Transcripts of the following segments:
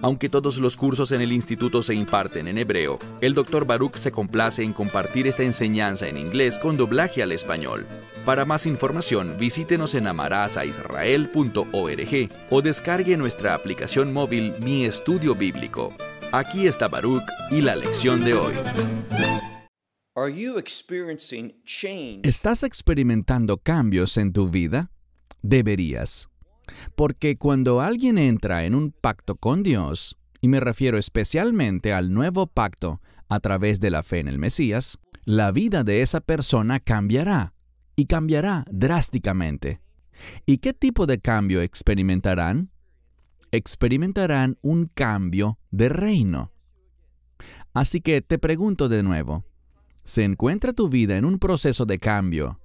aunque todos los cursos en el instituto se imparten en hebreo, el Dr. Baruch se complace en compartir esta enseñanza en inglés con doblaje al español. Para más información, visítenos en amarazaisrael.org o descargue nuestra aplicación móvil Mi Estudio Bíblico. Aquí está Baruch y la lección de hoy. ¿Estás experimentando cambios en tu vida? Deberías. Porque cuando alguien entra en un pacto con Dios, y me refiero especialmente al nuevo pacto a través de la fe en el Mesías, la vida de esa persona cambiará, y cambiará drásticamente. ¿Y qué tipo de cambio experimentarán? Experimentarán un cambio de reino. Así que te pregunto de nuevo, ¿se encuentra tu vida en un proceso de cambio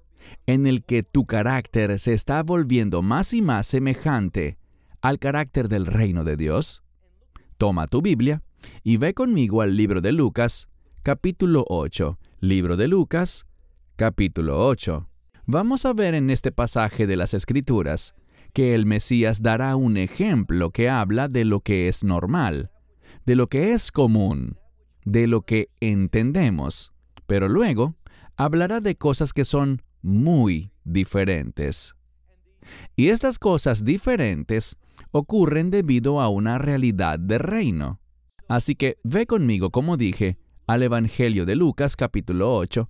en el que tu carácter se está volviendo más y más semejante al carácter del reino de Dios? Toma tu Biblia y ve conmigo al libro de Lucas, capítulo 8. Libro de Lucas, capítulo 8. Vamos a ver en este pasaje de las Escrituras que el Mesías dará un ejemplo que habla de lo que es normal, de lo que es común, de lo que entendemos, pero luego hablará de cosas que son muy diferentes. Y estas cosas diferentes ocurren debido a una realidad de reino. Así que ve conmigo, como dije, al Evangelio de Lucas capítulo 8,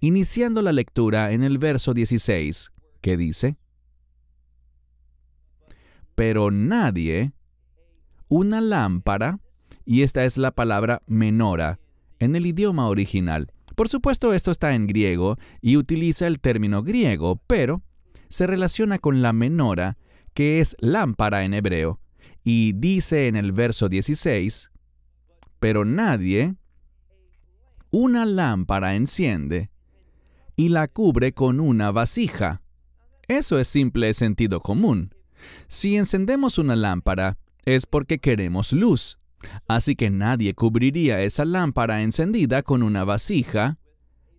iniciando la lectura en el verso 16, que dice, Pero nadie, una lámpara, y esta es la palabra menora en el idioma original, por supuesto, esto está en griego y utiliza el término griego, pero se relaciona con la menora, que es lámpara en hebreo, y dice en el verso 16, pero nadie una lámpara enciende y la cubre con una vasija. Eso es simple sentido común. Si encendemos una lámpara, es porque queremos luz. Así que nadie cubriría esa lámpara encendida con una vasija,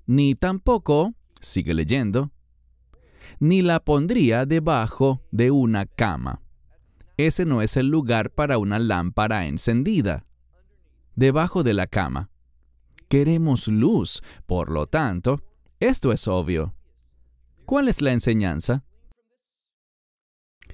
ni tampoco, sigue leyendo, ni la pondría debajo de una cama. Ese no es el lugar para una lámpara encendida. Debajo de la cama. Queremos luz, por lo tanto, esto es obvio. ¿Cuál es la enseñanza?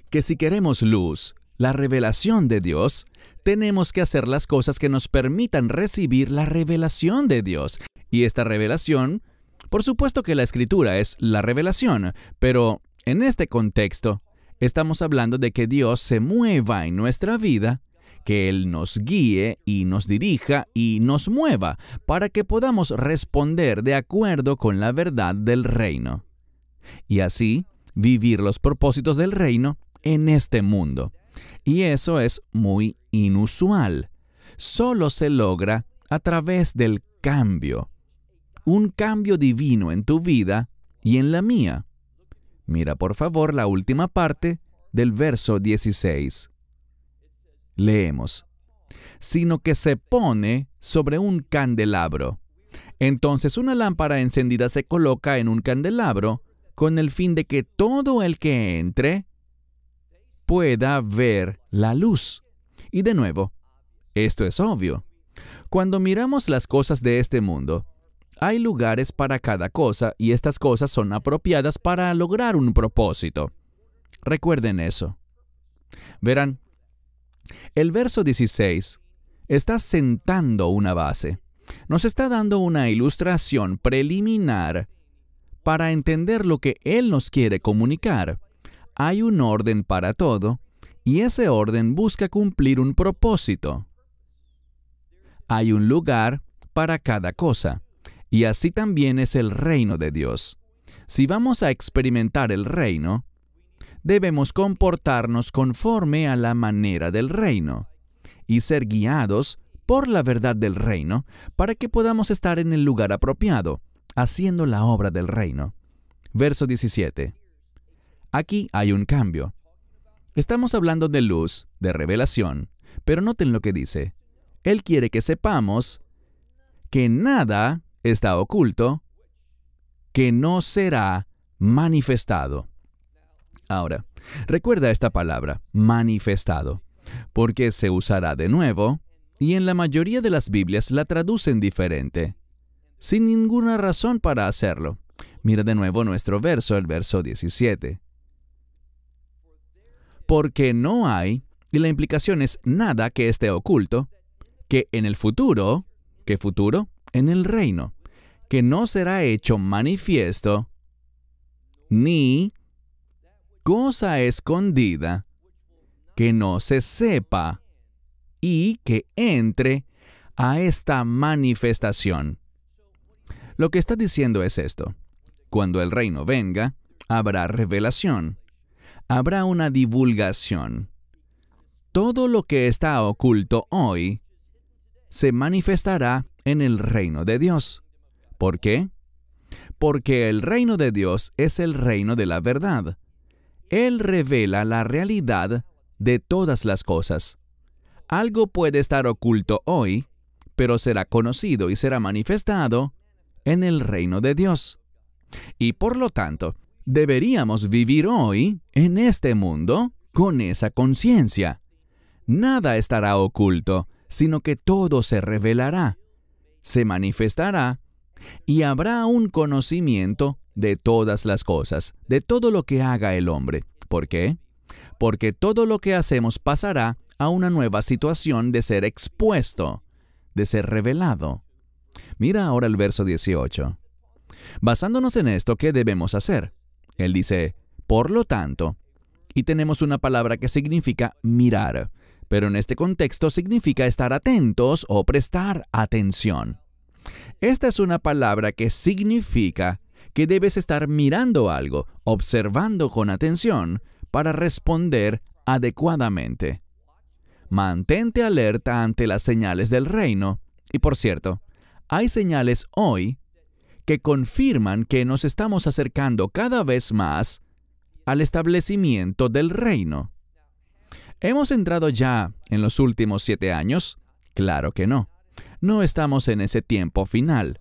Que si queremos luz, la revelación de Dios, tenemos que hacer las cosas que nos permitan recibir la revelación de Dios. Y esta revelación, por supuesto que la escritura es la revelación, pero en este contexto estamos hablando de que Dios se mueva en nuestra vida, que Él nos guíe y nos dirija y nos mueva para que podamos responder de acuerdo con la verdad del reino. Y así vivir los propósitos del reino en este mundo. Y eso es muy inusual. Solo se logra a través del cambio. Un cambio divino en tu vida y en la mía. Mira por favor la última parte del verso 16. Leemos, sino que se pone sobre un candelabro. Entonces una lámpara encendida se coloca en un candelabro con el fin de que todo el que entre pueda ver la luz. Y de nuevo, esto es obvio. Cuando miramos las cosas de este mundo, hay lugares para cada cosa y estas cosas son apropiadas para lograr un propósito. Recuerden eso. Verán, el verso 16 está sentando una base. Nos está dando una ilustración preliminar para entender lo que Él nos quiere comunicar hay un orden para todo y ese orden busca cumplir un propósito. Hay un lugar para cada cosa y así también es el reino de Dios. Si vamos a experimentar el reino, debemos comportarnos conforme a la manera del reino y ser guiados por la verdad del reino para que podamos estar en el lugar apropiado, haciendo la obra del reino. Verso 17. Aquí hay un cambio. Estamos hablando de luz, de revelación, pero noten lo que dice. Él quiere que sepamos que nada está oculto que no será manifestado. Ahora, recuerda esta palabra, manifestado, porque se usará de nuevo y en la mayoría de las Biblias la traducen diferente, sin ninguna razón para hacerlo. Mira de nuevo nuestro verso, el verso 17 porque no hay, y la implicación es nada que esté oculto, que en el futuro, ¿qué futuro? En el reino, que no será hecho manifiesto, ni cosa escondida, que no se sepa, y que entre a esta manifestación. Lo que está diciendo es esto. Cuando el reino venga, habrá revelación, habrá una divulgación. Todo lo que está oculto hoy se manifestará en el reino de Dios. ¿Por qué? Porque el reino de Dios es el reino de la verdad. Él revela la realidad de todas las cosas. Algo puede estar oculto hoy, pero será conocido y será manifestado en el reino de Dios. Y por lo tanto, Deberíamos vivir hoy, en este mundo, con esa conciencia. Nada estará oculto, sino que todo se revelará, se manifestará y habrá un conocimiento de todas las cosas, de todo lo que haga el hombre. ¿Por qué? Porque todo lo que hacemos pasará a una nueva situación de ser expuesto, de ser revelado. Mira ahora el verso 18. Basándonos en esto, ¿qué debemos hacer? Él dice, por lo tanto, y tenemos una palabra que significa mirar, pero en este contexto significa estar atentos o prestar atención. Esta es una palabra que significa que debes estar mirando algo, observando con atención, para responder adecuadamente. Mantente alerta ante las señales del reino. Y por cierto, hay señales hoy que confirman que nos estamos acercando cada vez más al establecimiento del reino. ¿Hemos entrado ya en los últimos siete años? Claro que no. No estamos en ese tiempo final,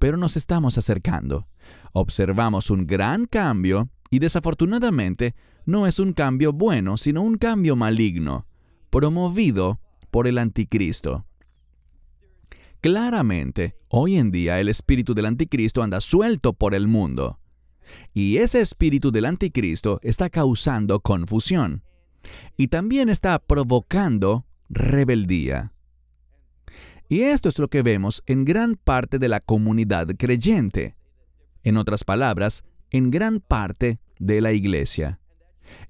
pero nos estamos acercando. Observamos un gran cambio y desafortunadamente no es un cambio bueno, sino un cambio maligno, promovido por el anticristo. Claramente, hoy en día el espíritu del anticristo anda suelto por el mundo. Y ese espíritu del anticristo está causando confusión. Y también está provocando rebeldía. Y esto es lo que vemos en gran parte de la comunidad creyente. En otras palabras, en gran parte de la iglesia.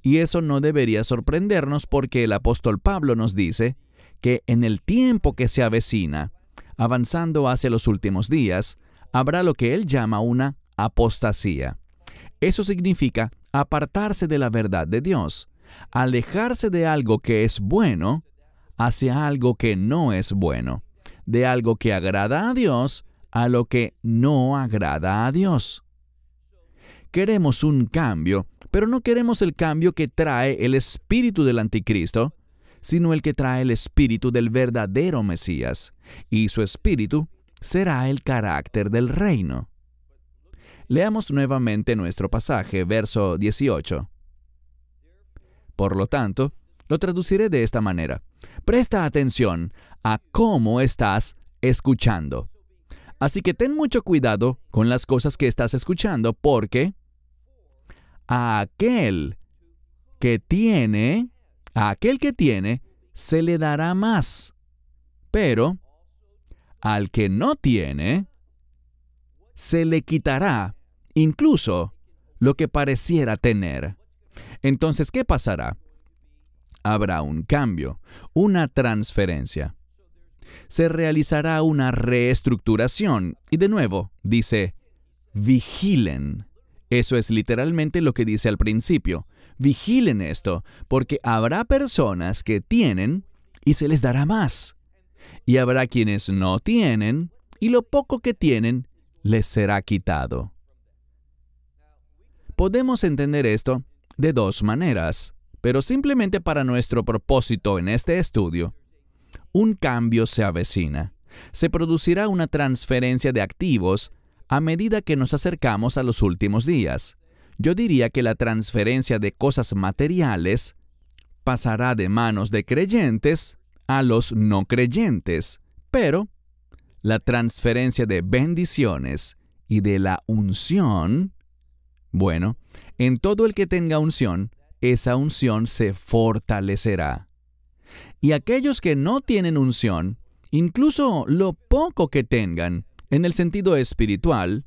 Y eso no debería sorprendernos porque el apóstol Pablo nos dice que en el tiempo que se avecina, avanzando hacia los últimos días, habrá lo que él llama una apostasía. Eso significa apartarse de la verdad de Dios, alejarse de algo que es bueno hacia algo que no es bueno, de algo que agrada a Dios a lo que no agrada a Dios. Queremos un cambio, pero no queremos el cambio que trae el espíritu del anticristo, sino el que trae el espíritu del verdadero Mesías, y su espíritu será el carácter del reino. Leamos nuevamente nuestro pasaje, verso 18. Por lo tanto, lo traduciré de esta manera. Presta atención a cómo estás escuchando. Así que ten mucho cuidado con las cosas que estás escuchando porque aquel que tiene a aquel que tiene, se le dará más. Pero al que no tiene, se le quitará incluso lo que pareciera tener. Entonces, ¿qué pasará? Habrá un cambio, una transferencia. Se realizará una reestructuración. Y de nuevo, dice, vigilen. Eso es literalmente lo que dice al principio. Vigilen esto, porque habrá personas que tienen y se les dará más. Y habrá quienes no tienen y lo poco que tienen les será quitado. Podemos entender esto de dos maneras, pero simplemente para nuestro propósito en este estudio, un cambio se avecina. Se producirá una transferencia de activos a medida que nos acercamos a los últimos días yo diría que la transferencia de cosas materiales pasará de manos de creyentes a los no creyentes, pero la transferencia de bendiciones y de la unción, bueno, en todo el que tenga unción, esa unción se fortalecerá. Y aquellos que no tienen unción, incluso lo poco que tengan, en el sentido espiritual,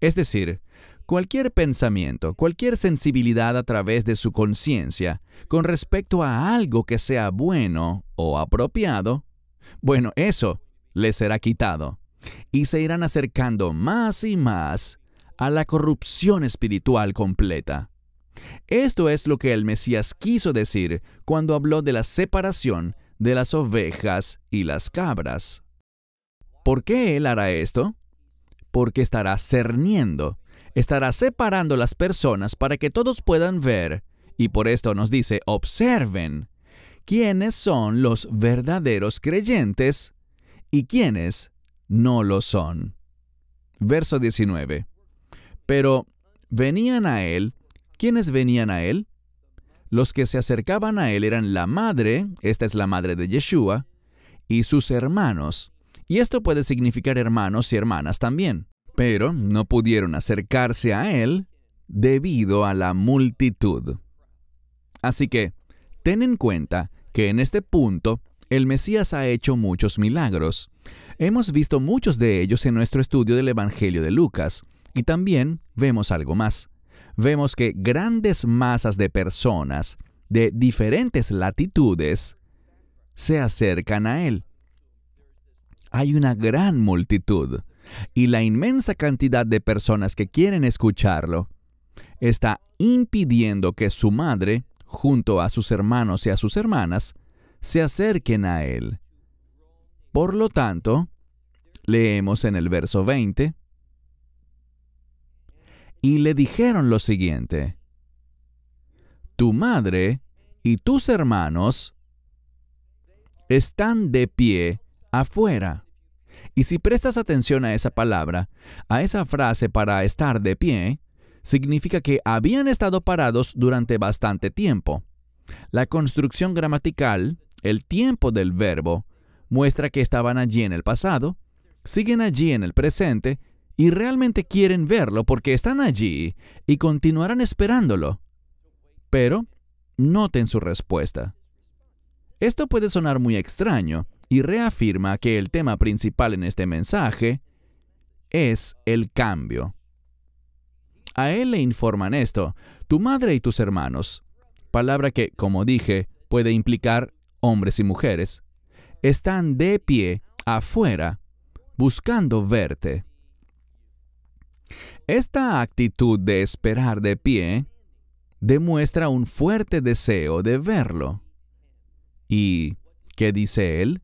es decir, Cualquier pensamiento, cualquier sensibilidad a través de su conciencia con respecto a algo que sea bueno o apropiado, bueno, eso le será quitado y se irán acercando más y más a la corrupción espiritual completa. Esto es lo que el Mesías quiso decir cuando habló de la separación de las ovejas y las cabras. ¿Por qué Él hará esto? Porque estará cerniendo estará separando las personas para que todos puedan ver, y por esto nos dice, observen, quiénes son los verdaderos creyentes y quiénes no lo son. Verso 19. Pero venían a él, ¿quiénes venían a él? Los que se acercaban a él eran la madre, esta es la madre de Yeshua, y sus hermanos. Y esto puede significar hermanos y hermanas también pero no pudieron acercarse a él debido a la multitud. Así que, ten en cuenta que en este punto el Mesías ha hecho muchos milagros. Hemos visto muchos de ellos en nuestro estudio del Evangelio de Lucas, y también vemos algo más. Vemos que grandes masas de personas de diferentes latitudes se acercan a él. Hay una gran multitud y la inmensa cantidad de personas que quieren escucharlo está impidiendo que su madre, junto a sus hermanos y a sus hermanas, se acerquen a él. Por lo tanto, leemos en el verso 20, y le dijeron lo siguiente, tu madre y tus hermanos están de pie afuera y si prestas atención a esa palabra, a esa frase para estar de pie, significa que habían estado parados durante bastante tiempo. La construcción gramatical, el tiempo del verbo, muestra que estaban allí en el pasado, siguen allí en el presente y realmente quieren verlo porque están allí y continuarán esperándolo. Pero, noten su respuesta. Esto puede sonar muy extraño, y reafirma que el tema principal en este mensaje es el cambio. A él le informan esto, tu madre y tus hermanos, palabra que, como dije, puede implicar hombres y mujeres, están de pie afuera buscando verte. Esta actitud de esperar de pie demuestra un fuerte deseo de verlo. ¿Y qué dice él?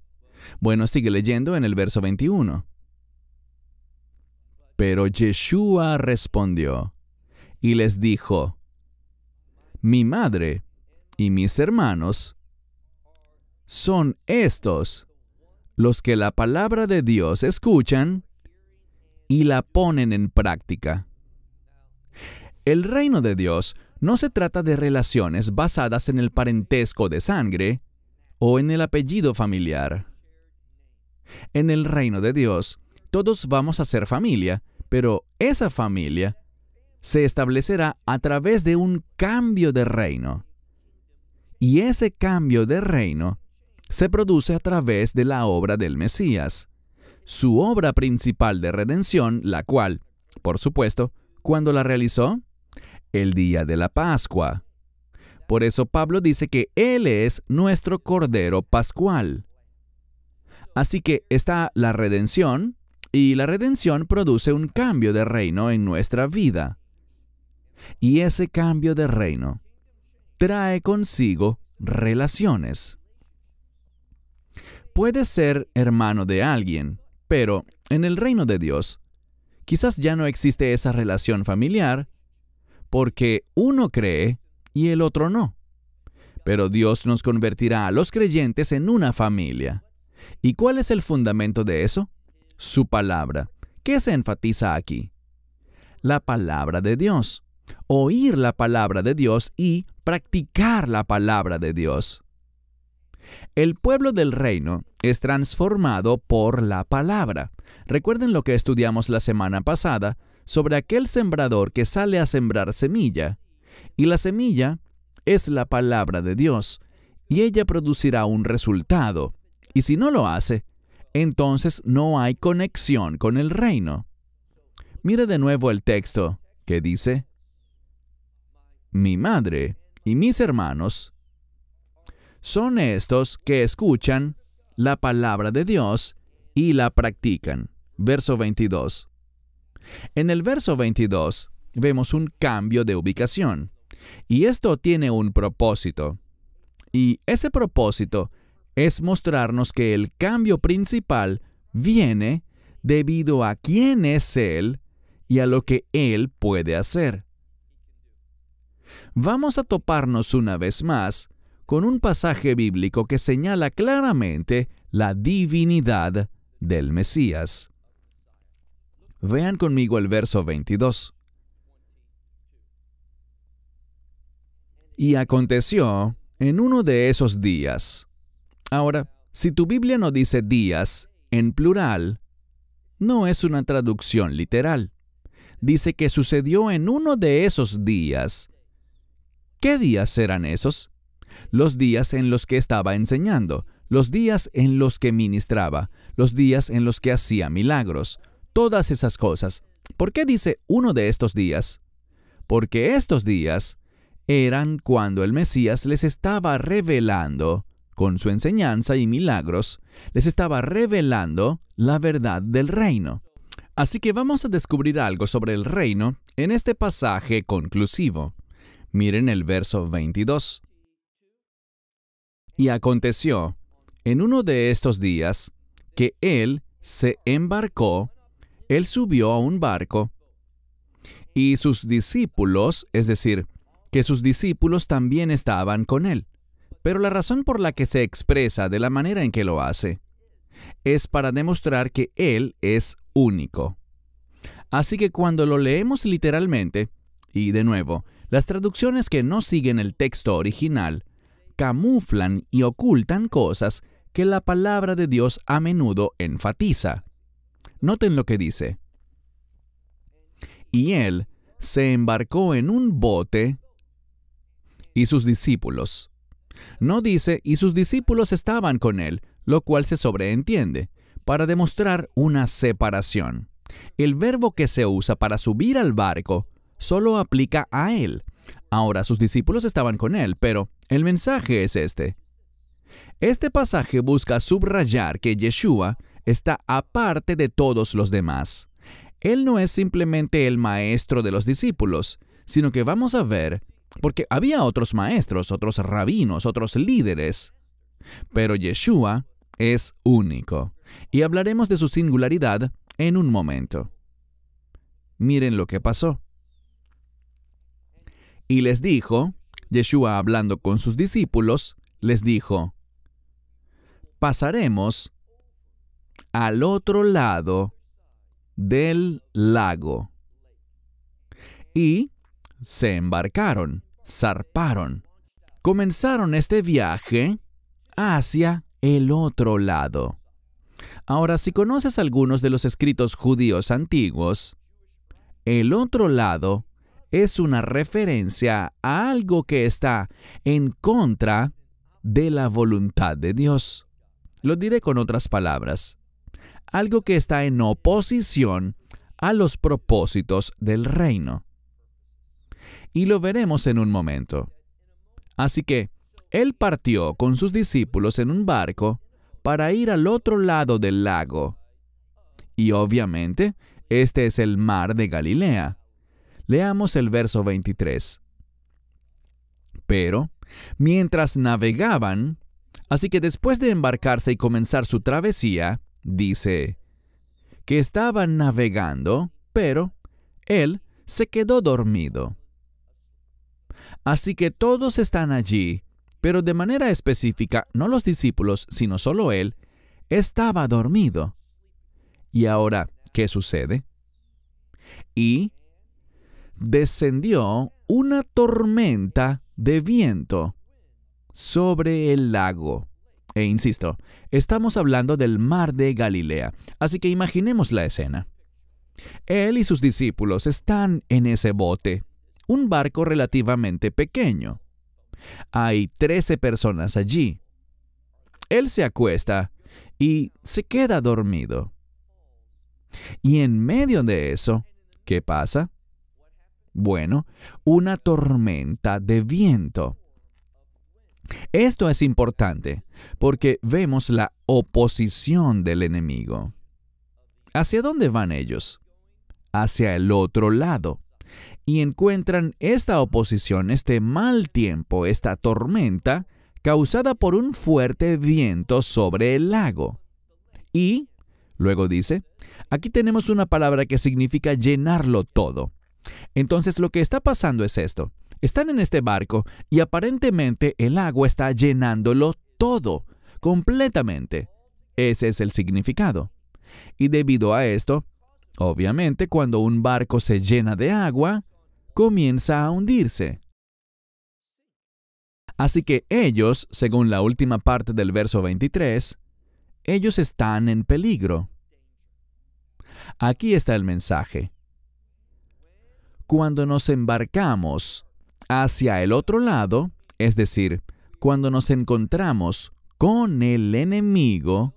Bueno, sigue leyendo en el verso 21. Pero Yeshua respondió y les dijo, Mi madre y mis hermanos son estos los que la palabra de Dios escuchan y la ponen en práctica. El reino de Dios no se trata de relaciones basadas en el parentesco de sangre o en el apellido familiar. En el reino de Dios, todos vamos a ser familia, pero esa familia se establecerá a través de un cambio de reino. Y ese cambio de reino se produce a través de la obra del Mesías, su obra principal de redención, la cual, por supuesto, ¿cuándo la realizó? El día de la Pascua. Por eso Pablo dice que Él es nuestro Cordero Pascual. Así que está la redención y la redención produce un cambio de reino en nuestra vida. Y ese cambio de reino trae consigo relaciones. Puedes ser hermano de alguien, pero en el reino de Dios quizás ya no existe esa relación familiar porque uno cree y el otro no. Pero Dios nos convertirá a los creyentes en una familia. ¿Y cuál es el fundamento de eso? Su palabra. ¿Qué se enfatiza aquí? La palabra de Dios. Oír la palabra de Dios y practicar la palabra de Dios. El pueblo del reino es transformado por la palabra. Recuerden lo que estudiamos la semana pasada sobre aquel sembrador que sale a sembrar semilla. Y la semilla es la palabra de Dios, y ella producirá un resultado, y si no lo hace, entonces no hay conexión con el reino. Mire de nuevo el texto que dice, mi madre y mis hermanos son estos que escuchan la palabra de Dios y la practican. Verso 22. En el verso 22 vemos un cambio de ubicación y esto tiene un propósito. Y ese propósito es mostrarnos que el cambio principal viene debido a quién es Él y a lo que Él puede hacer. Vamos a toparnos una vez más con un pasaje bíblico que señala claramente la divinidad del Mesías. Vean conmigo el verso 22. Y aconteció en uno de esos días, Ahora, si tu Biblia no dice días en plural, no es una traducción literal. Dice que sucedió en uno de esos días. ¿Qué días eran esos? Los días en los que estaba enseñando, los días en los que ministraba, los días en los que hacía milagros, todas esas cosas. ¿Por qué dice uno de estos días? Porque estos días eran cuando el Mesías les estaba revelando con su enseñanza y milagros, les estaba revelando la verdad del reino. Así que vamos a descubrir algo sobre el reino en este pasaje conclusivo. Miren el verso 22. Y aconteció, en uno de estos días, que él se embarcó, él subió a un barco, y sus discípulos, es decir, que sus discípulos también estaban con él. Pero la razón por la que se expresa de la manera en que lo hace es para demostrar que Él es único. Así que cuando lo leemos literalmente, y de nuevo, las traducciones que no siguen el texto original camuflan y ocultan cosas que la palabra de Dios a menudo enfatiza. Noten lo que dice. Y él se embarcó en un bote y sus discípulos, no dice, y sus discípulos estaban con él, lo cual se sobreentiende, para demostrar una separación. El verbo que se usa para subir al barco solo aplica a él. Ahora sus discípulos estaban con él, pero el mensaje es este. Este pasaje busca subrayar que Yeshua está aparte de todos los demás. Él no es simplemente el maestro de los discípulos, sino que vamos a ver porque había otros maestros, otros rabinos, otros líderes. Pero Yeshua es único. Y hablaremos de su singularidad en un momento. Miren lo que pasó. Y les dijo, Yeshua hablando con sus discípulos, les dijo, pasaremos al otro lado del lago. Y se embarcaron zarparon. Comenzaron este viaje hacia el otro lado. Ahora, si conoces algunos de los escritos judíos antiguos, el otro lado es una referencia a algo que está en contra de la voluntad de Dios. Lo diré con otras palabras. Algo que está en oposición a los propósitos del reino y lo veremos en un momento. Así que, él partió con sus discípulos en un barco para ir al otro lado del lago. Y obviamente, este es el mar de Galilea. Leamos el verso 23. Pero, mientras navegaban, así que después de embarcarse y comenzar su travesía, dice, que estaban navegando, pero él se quedó dormido. Así que todos están allí, pero de manera específica, no los discípulos, sino solo él, estaba dormido. Y ahora, ¿qué sucede? Y descendió una tormenta de viento sobre el lago. E insisto, estamos hablando del mar de Galilea, así que imaginemos la escena. Él y sus discípulos están en ese bote un barco relativamente pequeño. Hay 13 personas allí. Él se acuesta y se queda dormido. Y en medio de eso, ¿qué pasa? Bueno, una tormenta de viento. Esto es importante porque vemos la oposición del enemigo. ¿Hacia dónde van ellos? Hacia el otro lado y encuentran esta oposición, este mal tiempo, esta tormenta, causada por un fuerte viento sobre el lago. Y, luego dice, aquí tenemos una palabra que significa llenarlo todo. Entonces lo que está pasando es esto. Están en este barco y aparentemente el agua está llenándolo todo, completamente. Ese es el significado. Y debido a esto, obviamente cuando un barco se llena de agua, comienza a hundirse. Así que ellos, según la última parte del verso 23, ellos están en peligro. Aquí está el mensaje. Cuando nos embarcamos hacia el otro lado, es decir, cuando nos encontramos con el enemigo,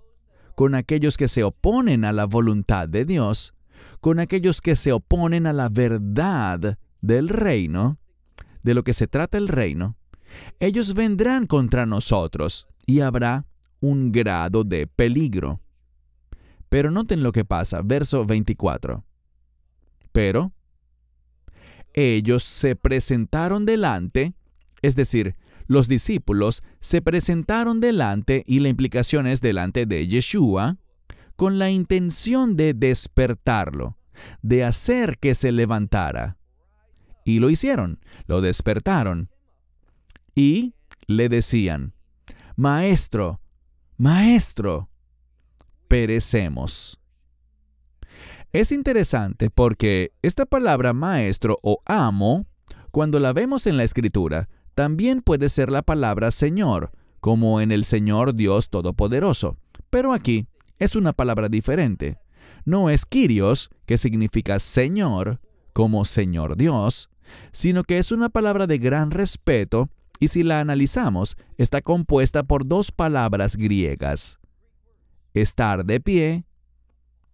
con aquellos que se oponen a la voluntad de Dios, con aquellos que se oponen a la verdad del reino, de lo que se trata el reino, ellos vendrán contra nosotros y habrá un grado de peligro. Pero noten lo que pasa, verso 24. Pero ellos se presentaron delante, es decir, los discípulos se presentaron delante y la implicación es delante de Yeshua, con la intención de despertarlo, de hacer que se levantara. Y lo hicieron, lo despertaron y le decían, Maestro, Maestro, perecemos. Es interesante porque esta palabra maestro o amo, cuando la vemos en la escritura, también puede ser la palabra Señor, como en el Señor Dios Todopoderoso. Pero aquí es una palabra diferente. No es Kyrios, que significa Señor, como Señor Dios, sino que es una palabra de gran respeto y si la analizamos, está compuesta por dos palabras griegas. Estar de pie,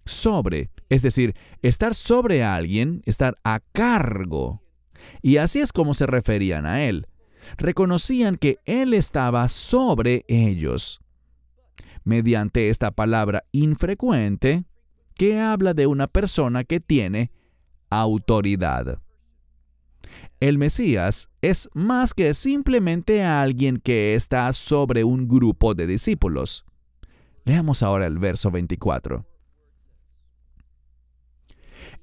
sobre, es decir, estar sobre alguien, estar a cargo. Y así es como se referían a él. Reconocían que él estaba sobre ellos. Mediante esta palabra infrecuente, que habla de una persona que tiene autoridad. El Mesías es más que simplemente alguien que está sobre un grupo de discípulos. Leamos ahora el verso 24.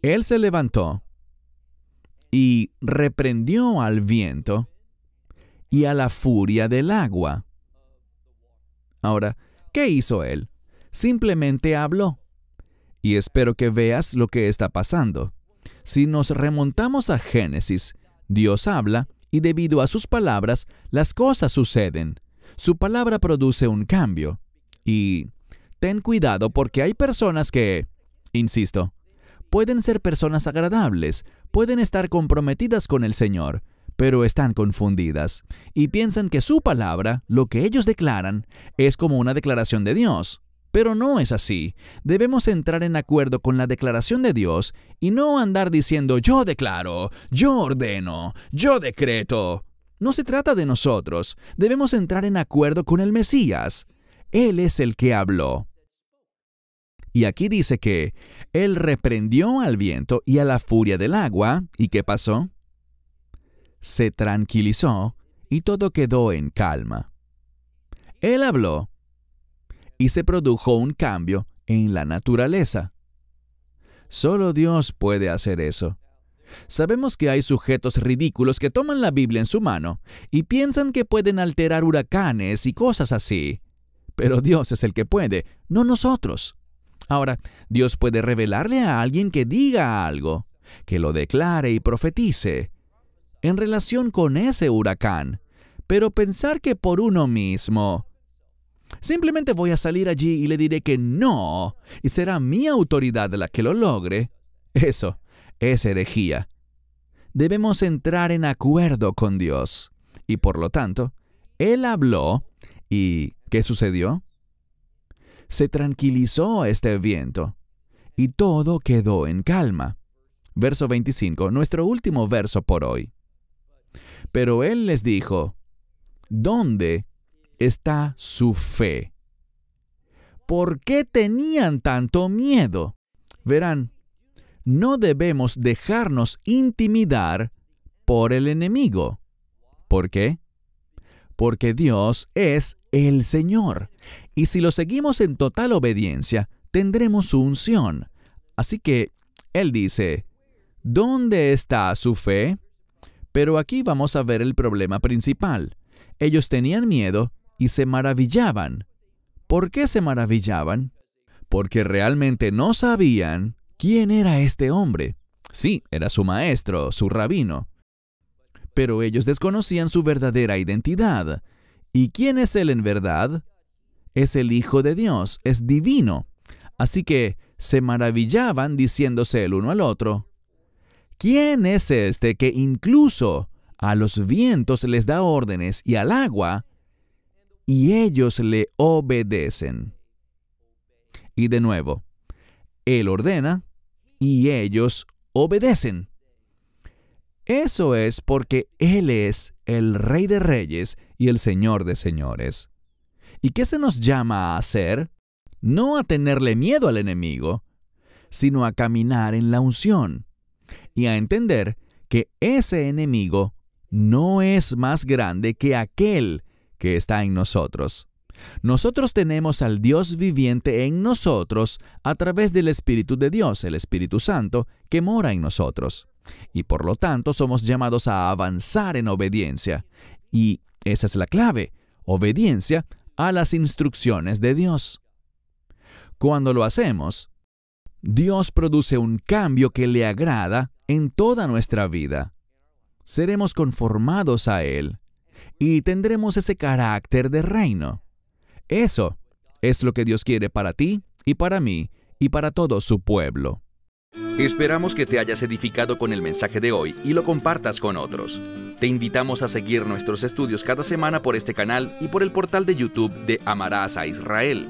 Él se levantó y reprendió al viento y a la furia del agua. Ahora, ¿qué hizo él? Simplemente habló. Y espero que veas lo que está pasando. Si nos remontamos a Génesis, Dios habla y debido a sus palabras las cosas suceden. Su palabra produce un cambio. Y ten cuidado porque hay personas que, insisto, pueden ser personas agradables, pueden estar comprometidas con el Señor, pero están confundidas y piensan que su palabra, lo que ellos declaran, es como una declaración de Dios. Pero no es así. Debemos entrar en acuerdo con la declaración de Dios y no andar diciendo yo declaro, yo ordeno, yo decreto. No se trata de nosotros. Debemos entrar en acuerdo con el Mesías. Él es el que habló. Y aquí dice que Él reprendió al viento y a la furia del agua. ¿Y qué pasó? Se tranquilizó y todo quedó en calma. Él habló y se produjo un cambio en la naturaleza. Solo Dios puede hacer eso. Sabemos que hay sujetos ridículos que toman la Biblia en su mano y piensan que pueden alterar huracanes y cosas así. Pero Dios es el que puede, no nosotros. Ahora, Dios puede revelarle a alguien que diga algo, que lo declare y profetice en relación con ese huracán, pero pensar que por uno mismo Simplemente voy a salir allí y le diré que no, y será mi autoridad la que lo logre. Eso es herejía. Debemos entrar en acuerdo con Dios. Y por lo tanto, Él habló y ¿qué sucedió? Se tranquilizó este viento y todo quedó en calma. Verso 25, nuestro último verso por hoy. Pero Él les dijo, ¿dónde está su fe. ¿Por qué tenían tanto miedo? Verán, no debemos dejarnos intimidar por el enemigo. ¿Por qué? Porque Dios es el Señor. Y si lo seguimos en total obediencia, tendremos su unción. Así que Él dice, ¿dónde está su fe? Pero aquí vamos a ver el problema principal. Ellos tenían miedo y se maravillaban. ¿Por qué se maravillaban? Porque realmente no sabían quién era este hombre. Sí, era su maestro, su rabino. Pero ellos desconocían su verdadera identidad. ¿Y quién es él en verdad? Es el Hijo de Dios, es divino. Así que se maravillaban diciéndose el uno al otro, ¿quién es este que incluso a los vientos les da órdenes y al agua y ellos le obedecen. Y de nuevo, Él ordena y ellos obedecen. Eso es porque Él es el Rey de Reyes y el Señor de Señores. ¿Y qué se nos llama a hacer? No a tenerle miedo al enemigo, sino a caminar en la unción y a entender que ese enemigo no es más grande que aquel que está en nosotros. Nosotros tenemos al Dios viviente en nosotros a través del Espíritu de Dios, el Espíritu Santo, que mora en nosotros. Y por lo tanto somos llamados a avanzar en obediencia. Y esa es la clave, obediencia a las instrucciones de Dios. Cuando lo hacemos, Dios produce un cambio que le agrada en toda nuestra vida. Seremos conformados a Él y tendremos ese carácter de reino. Eso es lo que Dios quiere para ti y para mí y para todo su pueblo. Esperamos que te hayas edificado con el mensaje de hoy y lo compartas con otros. Te invitamos a seguir nuestros estudios cada semana por este canal y por el portal de YouTube de Amarás a Israel.